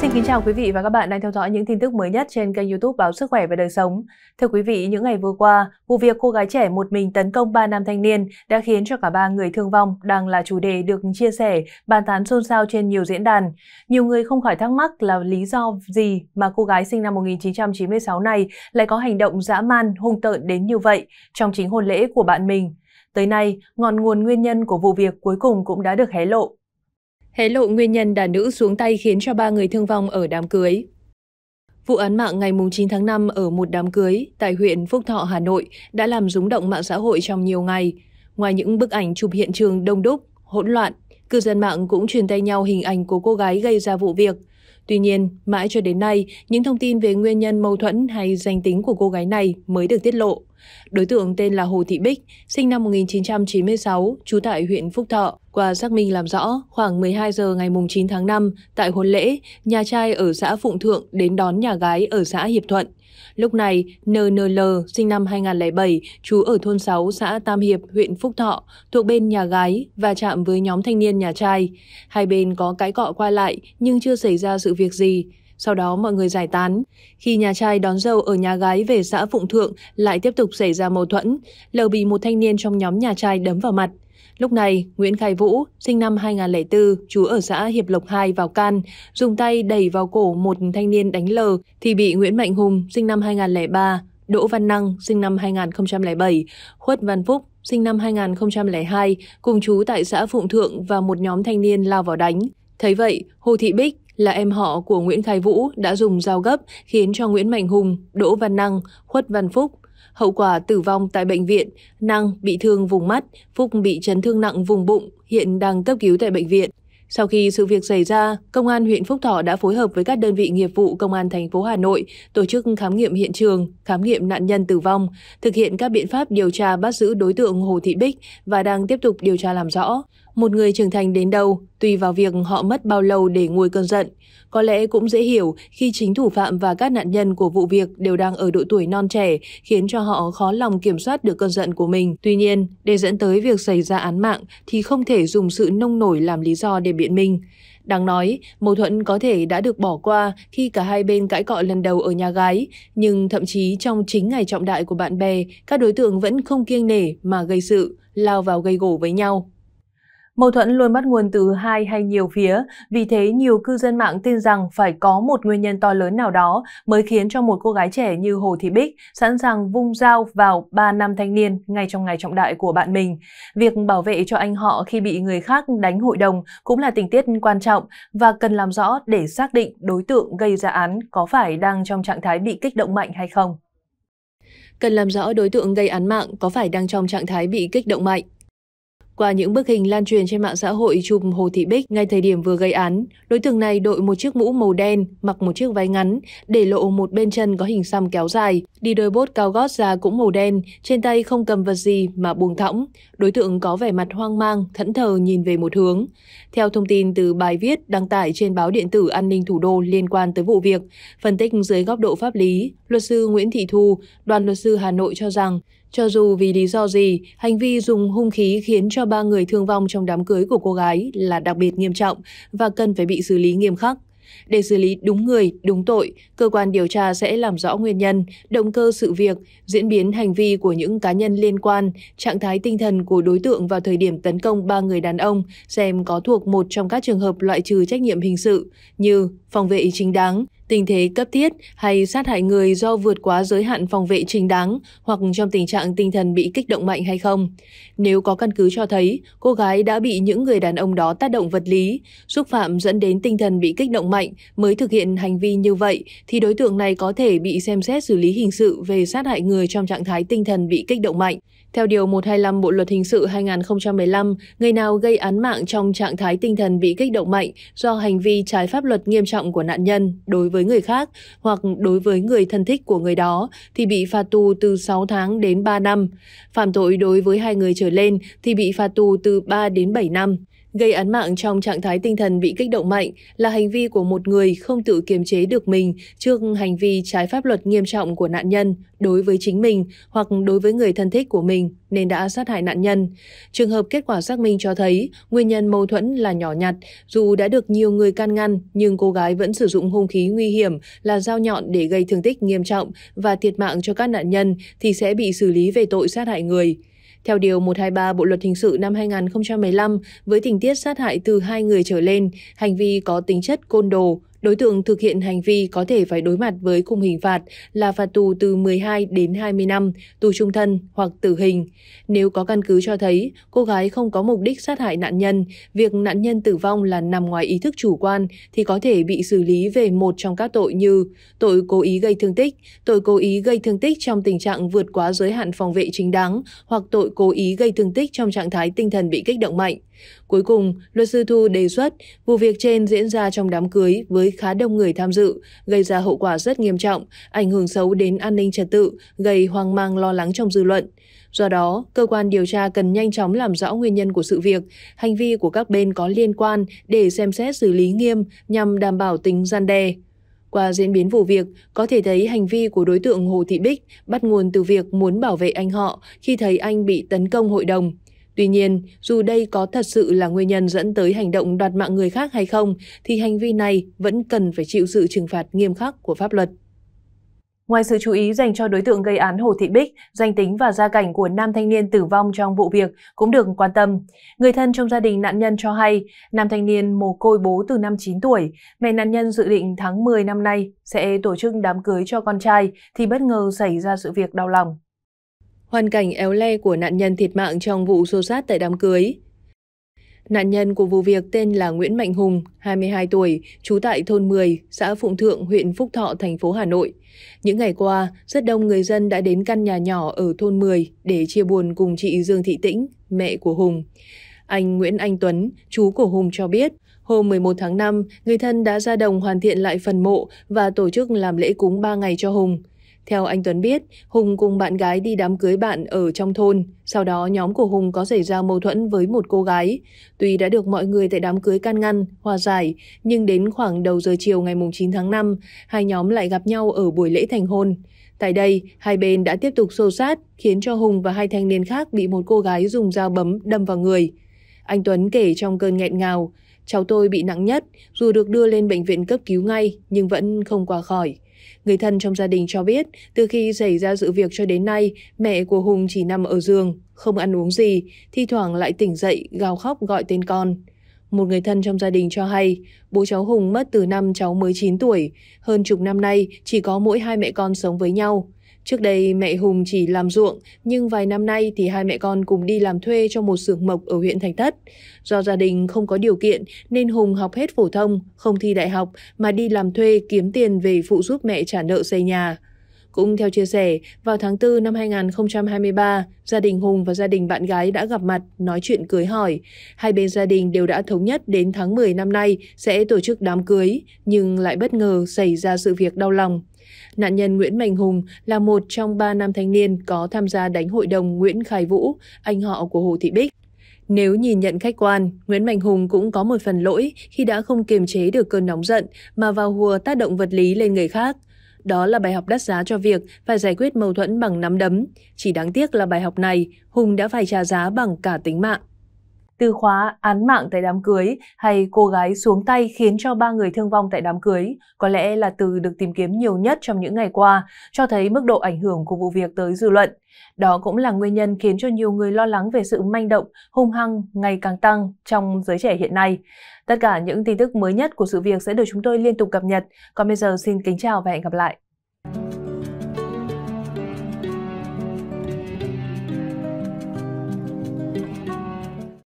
Xin kính chào quý vị và các bạn đang theo dõi những tin tức mới nhất trên kênh youtube Báo Sức Khỏe và Đời Sống. Thưa quý vị, những ngày vừa qua, vụ việc cô gái trẻ một mình tấn công ba nam thanh niên đã khiến cho cả ba người thương vong đang là chủ đề được chia sẻ, bàn tán xôn xao trên nhiều diễn đàn. Nhiều người không khỏi thắc mắc là lý do gì mà cô gái sinh năm 1996 này lại có hành động dã man, hung tợn đến như vậy trong chính hôn lễ của bạn mình. Tới nay, ngọn nguồn nguyên nhân của vụ việc cuối cùng cũng đã được hé lộ hé lộ nguyên nhân đàn nữ xuống tay khiến cho ba người thương vong ở đám cưới. Vụ án mạng ngày 9 tháng 5 ở một đám cưới tại huyện Phúc Thọ, Hà Nội đã làm rúng động mạng xã hội trong nhiều ngày. Ngoài những bức ảnh chụp hiện trường đông đúc, hỗn loạn, cư dân mạng cũng truyền tay nhau hình ảnh của cô gái gây ra vụ việc. Tuy nhiên, mãi cho đến nay, những thông tin về nguyên nhân mâu thuẫn hay danh tính của cô gái này mới được tiết lộ. Đối tượng tên là Hồ Thị Bích, sinh năm 1996, trú tại huyện Phúc Thọ. Qua xác minh làm rõ, khoảng 12 giờ ngày 9 tháng 5, tại hôn lễ, nhà trai ở xã Phụng Thượng đến đón nhà gái ở xã Hiệp Thuận. Lúc này, NNL, sinh năm 2007, trú ở thôn 6, xã Tam Hiệp, huyện Phúc Thọ, thuộc bên nhà gái, và chạm với nhóm thanh niên nhà trai. Hai bên có cái cọ qua lại, nhưng chưa xảy ra sự việc gì sau đó mọi người giải tán. Khi nhà trai đón dâu ở nhà gái về xã Phụng Thượng lại tiếp tục xảy ra mâu thuẫn, L bị một thanh niên trong nhóm nhà trai đấm vào mặt. Lúc này, Nguyễn Khai Vũ, sinh năm 2004, chú ở xã Hiệp Lộc 2 vào can, dùng tay đẩy vào cổ một thanh niên đánh lờ thì bị Nguyễn Mạnh Hùng, sinh năm 2003, Đỗ Văn Năng, sinh năm 2007, Khuất Văn Phúc, sinh năm 2002, cùng chú tại xã Phụng Thượng và một nhóm thanh niên lao vào đánh. Thấy vậy, Hồ Thị Bích, là em họ của Nguyễn Khai Vũ đã dùng dao gấp khiến cho Nguyễn Mạnh Hùng, Đỗ Văn Năng, Khuất Văn Phúc hậu quả tử vong tại bệnh viện, Năng bị thương vùng mắt, Phúc bị chấn thương nặng vùng bụng, hiện đang cấp cứu tại bệnh viện. Sau khi sự việc xảy ra, Công an huyện Phúc Thọ đã phối hợp với các đơn vị nghiệp vụ Công an thành phố Hà Nội tổ chức khám nghiệm hiện trường, khám nghiệm nạn nhân tử vong, thực hiện các biện pháp điều tra bắt giữ đối tượng Hồ Thị Bích và đang tiếp tục điều tra làm rõ một người trưởng thành đến đâu, tùy vào việc họ mất bao lâu để nguôi cơn giận. Có lẽ cũng dễ hiểu khi chính thủ phạm và các nạn nhân của vụ việc đều đang ở độ tuổi non trẻ, khiến cho họ khó lòng kiểm soát được cơn giận của mình. Tuy nhiên, để dẫn tới việc xảy ra án mạng thì không thể dùng sự nông nổi làm lý do để biện minh. Đáng nói, mâu thuẫn có thể đã được bỏ qua khi cả hai bên cãi cọ lần đầu ở nhà gái, nhưng thậm chí trong chính ngày trọng đại của bạn bè, các đối tượng vẫn không kiêng nể mà gây sự, lao vào gây gổ với nhau. Mâu thuẫn luôn bắt nguồn từ hai hay nhiều phía, vì thế nhiều cư dân mạng tin rằng phải có một nguyên nhân to lớn nào đó mới khiến cho một cô gái trẻ như Hồ Thị Bích sẵn sàng vung dao vào ba nam thanh niên ngay trong ngày trọng đại của bạn mình. Việc bảo vệ cho anh họ khi bị người khác đánh hội đồng cũng là tình tiết quan trọng và cần làm rõ để xác định đối tượng gây ra án có phải đang trong trạng thái bị kích động mạnh hay không. Cần làm rõ đối tượng gây án mạng có phải đang trong trạng thái bị kích động mạnh qua những bức hình lan truyền trên mạng xã hội chụp Hồ Thị Bích ngay thời điểm vừa gây án, đối tượng này đội một chiếc mũ màu đen, mặc một chiếc váy ngắn, để lộ một bên chân có hình xăm kéo dài đi đôi bốt cao gót da cũng màu đen, trên tay không cầm vật gì mà buông thõng. Đối tượng có vẻ mặt hoang mang, thẫn thờ nhìn về một hướng. Theo thông tin từ bài viết đăng tải trên báo điện tử An ninh Thủ đô liên quan tới vụ việc, phân tích dưới góc độ pháp lý, luật sư Nguyễn Thị Thu, đoàn luật sư Hà Nội cho rằng, cho dù vì lý do gì, hành vi dùng hung khí khiến cho ba người thương vong trong đám cưới của cô gái là đặc biệt nghiêm trọng và cần phải bị xử lý nghiêm khắc. Để xử lý đúng người, đúng tội, cơ quan điều tra sẽ làm rõ nguyên nhân, động cơ sự việc, diễn biến hành vi của những cá nhân liên quan, trạng thái tinh thần của đối tượng vào thời điểm tấn công ba người đàn ông, xem có thuộc một trong các trường hợp loại trừ trách nhiệm hình sự như phòng vệ chính đáng, tình thế cấp thiết hay sát hại người do vượt quá giới hạn phòng vệ chính đáng hoặc trong tình trạng tinh thần bị kích động mạnh hay không. Nếu có căn cứ cho thấy cô gái đã bị những người đàn ông đó tác động vật lý, xúc phạm dẫn đến tinh thần bị kích động mạnh mới thực hiện hành vi như vậy thì đối tượng này có thể bị xem xét xử lý hình sự về sát hại người trong trạng thái tinh thần bị kích động mạnh. Theo Điều 125 Bộ Luật Hình sự 2015, người nào gây án mạng trong trạng thái tinh thần bị kích động mạnh do hành vi trái pháp luật nghiêm trọng của nạn nhân đối với người khác hoặc đối với người thân thích của người đó thì bị phạt tù từ 6 tháng đến 3 năm. Phạm tội đối với hai người trở lên thì bị phạt tù từ 3 đến 7 năm. Gây án mạng trong trạng thái tinh thần bị kích động mạnh là hành vi của một người không tự kiềm chế được mình trước hành vi trái pháp luật nghiêm trọng của nạn nhân đối với chính mình hoặc đối với người thân thích của mình nên đã sát hại nạn nhân. Trường hợp kết quả xác minh cho thấy nguyên nhân mâu thuẫn là nhỏ nhặt, dù đã được nhiều người can ngăn nhưng cô gái vẫn sử dụng hung khí nguy hiểm là dao nhọn để gây thương tích nghiêm trọng và thiệt mạng cho các nạn nhân thì sẽ bị xử lý về tội sát hại người. Theo Điều 123 Bộ Luật Hình sự năm 2015, với tình tiết sát hại từ hai người trở lên, hành vi có tính chất côn đồ, Đối tượng thực hiện hành vi có thể phải đối mặt với khung hình phạt là phạt tù từ 12 đến 20 năm, tù trung thân hoặc tử hình. Nếu có căn cứ cho thấy cô gái không có mục đích sát hại nạn nhân, việc nạn nhân tử vong là nằm ngoài ý thức chủ quan thì có thể bị xử lý về một trong các tội như tội cố ý gây thương tích, tội cố ý gây thương tích trong tình trạng vượt quá giới hạn phòng vệ chính đáng hoặc tội cố ý gây thương tích trong trạng thái tinh thần bị kích động mạnh. Cuối cùng, luật sư Thu đề xuất vụ việc trên diễn ra trong đám cưới với khá đông người tham dự, gây ra hậu quả rất nghiêm trọng, ảnh hưởng xấu đến an ninh trật tự, gây hoang mang lo lắng trong dư luận. Do đó, cơ quan điều tra cần nhanh chóng làm rõ nguyên nhân của sự việc, hành vi của các bên có liên quan để xem xét xử lý nghiêm nhằm đảm bảo tính gian đe. Qua diễn biến vụ việc, có thể thấy hành vi của đối tượng Hồ Thị Bích bắt nguồn từ việc muốn bảo vệ anh họ khi thấy anh bị tấn công hội đồng. Tuy nhiên, dù đây có thật sự là nguyên nhân dẫn tới hành động đoạt mạng người khác hay không, thì hành vi này vẫn cần phải chịu sự trừng phạt nghiêm khắc của pháp luật. Ngoài sự chú ý dành cho đối tượng gây án Hồ Thị Bích, danh tính và gia cảnh của nam thanh niên tử vong trong vụ việc cũng được quan tâm. Người thân trong gia đình nạn nhân cho hay, nam thanh niên mồ côi bố từ năm 9 tuổi, mẹ nạn nhân dự định tháng 10 năm nay sẽ tổ chức đám cưới cho con trai thì bất ngờ xảy ra sự việc đau lòng hoàn cảnh éo le của nạn nhân thiệt mạng trong vụ xô xát tại đám cưới. Nạn nhân của vụ việc tên là Nguyễn Mạnh Hùng, 22 tuổi, trú tại thôn 10, xã Phụng Thượng, huyện Phúc Thọ, thành phố Hà Nội. Những ngày qua, rất đông người dân đã đến căn nhà nhỏ ở thôn 10 để chia buồn cùng chị Dương Thị Tĩnh, mẹ của Hùng. Anh Nguyễn Anh Tuấn, chú của Hùng cho biết, hôm 11 tháng 5, người thân đã ra đồng hoàn thiện lại phần mộ và tổ chức làm lễ cúng 3 ngày cho Hùng. Theo anh Tuấn biết, Hùng cùng bạn gái đi đám cưới bạn ở trong thôn. Sau đó nhóm của Hùng có xảy ra mâu thuẫn với một cô gái. Tuy đã được mọi người tại đám cưới can ngăn, hòa giải, nhưng đến khoảng đầu giờ chiều ngày 9 tháng 5, hai nhóm lại gặp nhau ở buổi lễ thành hôn. Tại đây, hai bên đã tiếp tục xô sát, khiến cho Hùng và hai thanh niên khác bị một cô gái dùng dao bấm đâm vào người. Anh Tuấn kể trong cơn nghẹn ngào, cháu tôi bị nặng nhất, dù được đưa lên bệnh viện cấp cứu ngay nhưng vẫn không qua khỏi. Người thân trong gia đình cho biết, từ khi xảy ra sự việc cho đến nay, mẹ của Hùng chỉ nằm ở giường, không ăn uống gì, thi thoảng lại tỉnh dậy, gào khóc gọi tên con. Một người thân trong gia đình cho hay, bố cháu Hùng mất từ năm cháu mới 9 tuổi, hơn chục năm nay chỉ có mỗi hai mẹ con sống với nhau. Trước đây mẹ Hùng chỉ làm ruộng, nhưng vài năm nay thì hai mẹ con cùng đi làm thuê cho một xưởng mộc ở huyện Thạch Thất. Do gia đình không có điều kiện nên Hùng học hết phổ thông, không thi đại học mà đi làm thuê kiếm tiền về phụ giúp mẹ trả nợ xây nhà. Cũng theo chia sẻ, vào tháng 4 năm 2023, gia đình Hùng và gia đình bạn gái đã gặp mặt, nói chuyện cưới hỏi. Hai bên gia đình đều đã thống nhất đến tháng 10 năm nay sẽ tổ chức đám cưới, nhưng lại bất ngờ xảy ra sự việc đau lòng. Nạn nhân Nguyễn Mạnh Hùng là một trong ba nam thanh niên có tham gia đánh hội đồng Nguyễn Khải Vũ, anh họ của Hồ Thị Bích. Nếu nhìn nhận khách quan, Nguyễn Mạnh Hùng cũng có một phần lỗi khi đã không kiềm chế được cơn nóng giận mà vào hùa tác động vật lý lên người khác. Đó là bài học đắt giá cho việc phải giải quyết mâu thuẫn bằng nắm đấm. Chỉ đáng tiếc là bài học này, Hùng đã phải trả giá bằng cả tính mạng từ khóa án mạng tại đám cưới hay cô gái xuống tay khiến cho ba người thương vong tại đám cưới có lẽ là từ được tìm kiếm nhiều nhất trong những ngày qua, cho thấy mức độ ảnh hưởng của vụ việc tới dư luận. Đó cũng là nguyên nhân khiến cho nhiều người lo lắng về sự manh động, hung hăng ngày càng tăng trong giới trẻ hiện nay. Tất cả những tin tức mới nhất của sự việc sẽ được chúng tôi liên tục cập nhật. Còn bây giờ xin kính chào và hẹn gặp lại.